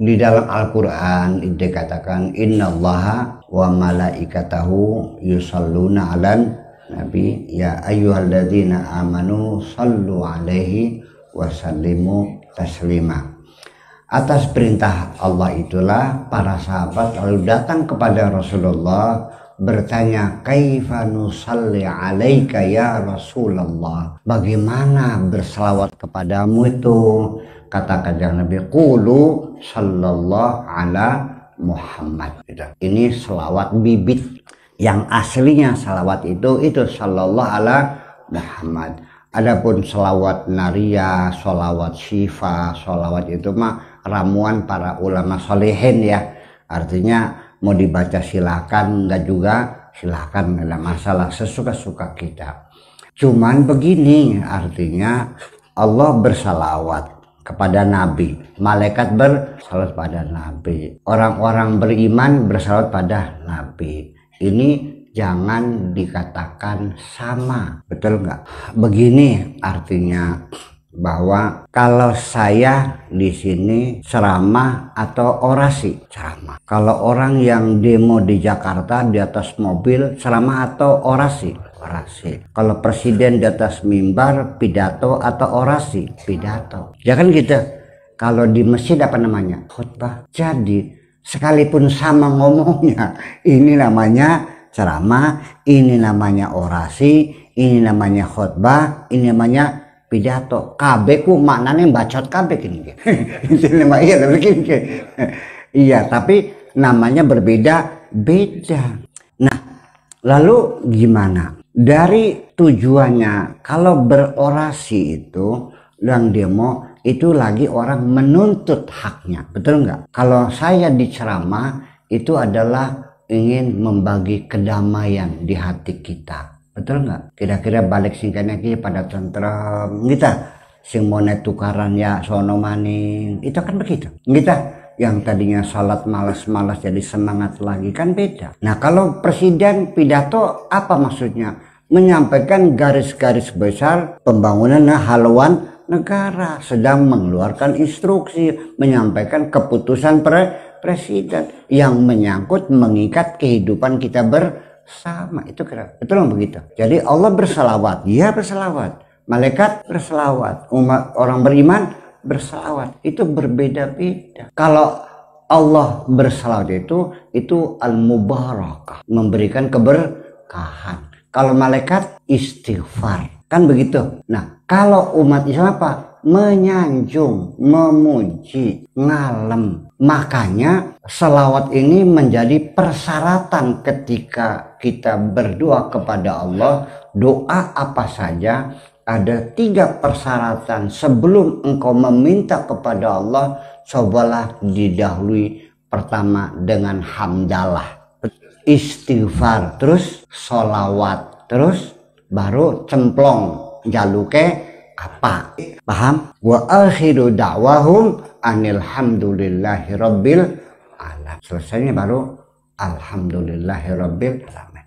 di dalam Al-Quran dikatakan Inna Allah wa malaikatahu yusalluna ala Nabi ya ayyuhalladzina amanu sallu alaihi wa sallimu taslima atas perintah Allah itulah para sahabat lalu datang kepada Rasulullah bertanya kaifa nusalli alaika ya Rasulullah bagaimana bersalawat kepadamu itu kata yang Nabi Qulu sallallahu ala Muhammad gitu. ini selawat bibit yang aslinya selawat itu itu sallallahu ala Muhammad Adapun selawat naria, selawat syifa, selawat itu mah ramuan para ulama solehin ya. Artinya mau dibaca silakan, enggak juga silakan, ada masalah sesuka-suka kita. Cuman begini artinya Allah bersalawat kepada Nabi. Malaikat bersalawat pada Nabi. Orang-orang beriman bersalawat pada Nabi. Ini jangan dikatakan sama. Betul nggak? Begini artinya bahwa kalau saya di sini ceramah atau orasi ceramah. Kalau orang yang demo di Jakarta di atas mobil ceramah atau orasi orasi. Kalau presiden di atas mimbar pidato atau orasi pidato. ya kan gitu. Kalau di masjid apa namanya khutbah. Jadi sekalipun sama ngomongnya ini namanya ceramah, ini namanya orasi, ini namanya khutbah, ini namanya pidato. KB maknanya bacot KB ini. Ini namanya Iya, tapi namanya berbeda-beda. Nah, lalu gimana? dari tujuannya kalau berorasi itu yang demo itu lagi orang menuntut haknya betul nggak kalau saya diceramah itu adalah ingin membagi kedamaian di hati kita betul nggak kira-kira balik singkatnya kita pada tentrem kita sing monet tukaran ya sono maning itu kan begitu kita yang tadinya salat malas-malas jadi semangat lagi kan beda nah kalau presiden pidato apa maksudnya menyampaikan garis-garis besar pembangunan haluan negara sedang mengeluarkan instruksi menyampaikan keputusan pre presiden yang menyangkut mengikat kehidupan kita bersama itu kira betul begitu jadi Allah berselawat dia berselawat malaikat berselawat umat orang beriman berselawat itu berbeda-beda kalau Allah berselawat itu itu al-mubarakah memberikan keberkahan kalau malaikat istighfar. Kan begitu. Nah, kalau umat Islam apa? Menyanjung, memuji, ngalem. Makanya selawat ini menjadi persyaratan ketika kita berdoa kepada Allah. Doa apa saja ada tiga persyaratan sebelum engkau meminta kepada Allah cobalah didahului pertama dengan hamdalah istighfar terus solawat terus baru cemplong jaluke apa paham wa akhiru da'wahum anil hamdulillahi rabbil alam selesainya baru alhamdulillahi rabbil alamin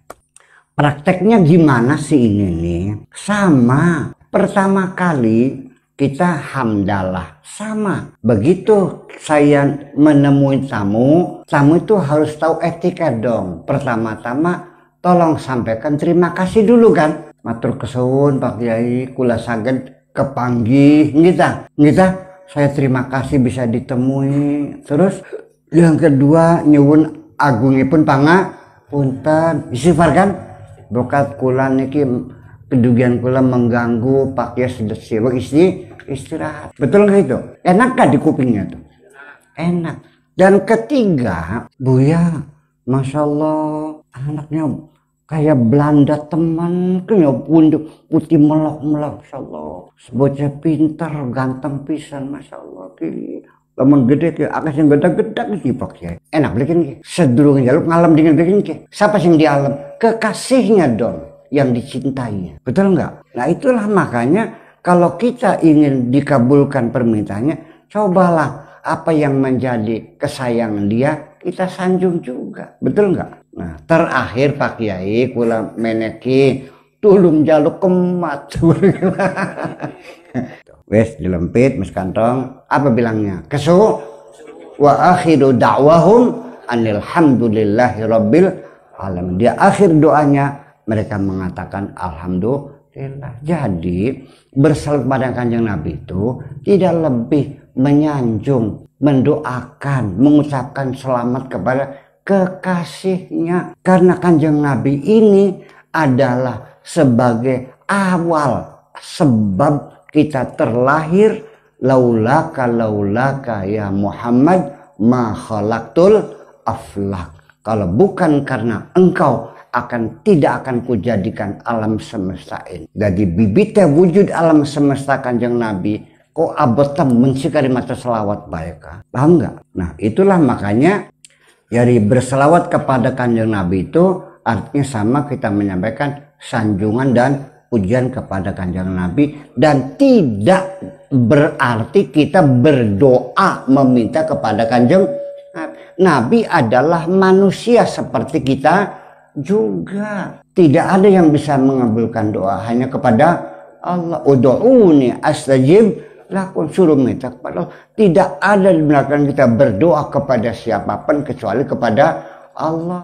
prakteknya gimana sih ini nih sama pertama kali kita hamdalah sama begitu saya menemui tamu tamu itu harus tahu etika dong pertama-tama tolong sampaikan terima kasih dulu kan matur kesun Pak Kiai kula saged kepanggi kita kita saya terima kasih bisa ditemui terus yang kedua nyuwun pun panga punten istighfar kan bokat kula niki kedugian kula mengganggu pakai sedesi isti istirahat betul nggak itu enak gak di kupingnya tuh enak dan ketiga Buya Masya Allah anaknya kayak Belanda teman kaya punduk putih melok melok Masya Allah sebocah pintar ganteng pisan Masya Allah laman gede ke akas yang gede gede sih pak ya enak bikin ke sedurung jaluk ngalam dengan bikin ke siapa sih yang di alam kekasihnya dong yang dicintainya. Betul nggak? Nah itulah makanya kalau kita ingin dikabulkan permintaannya, cobalah apa yang menjadi kesayangan dia, kita sanjung juga. Betul nggak? Nah terakhir Pak Kiai, kula meneki tulung jaluk kemat. Wes dilempit mas kantong, apa bilangnya? Kesu wa akhiru da'wahum anil rabbil alam. Dia akhir doanya mereka mengatakan alhamdulillah. Jadi bersalut pada kanjeng Nabi itu tidak lebih menyanjung, mendoakan, mengucapkan selamat kepada kekasihnya. Karena kanjeng Nabi ini adalah sebagai awal sebab kita terlahir laulaka laulaka ya Muhammad ma khalaqtul aflak. Kalau bukan karena engkau akan tidak akan kujadikan alam semesta ini. Jadi bibitnya wujud alam semesta kanjeng Nabi kok abetam mensikari mata selawat baik paham nggak? Nah itulah makanya dari berselawat kepada kanjeng Nabi itu artinya sama kita menyampaikan sanjungan dan pujian kepada kanjeng Nabi dan tidak berarti kita berdoa meminta kepada kanjeng Nabi adalah manusia seperti kita juga. Tidak ada yang bisa mengabulkan doa hanya kepada Allah. Udu'uni astajib lakukan suruh minta kepada Allah. Tidak ada di belakang kita berdoa kepada siapapun kecuali kepada Allah.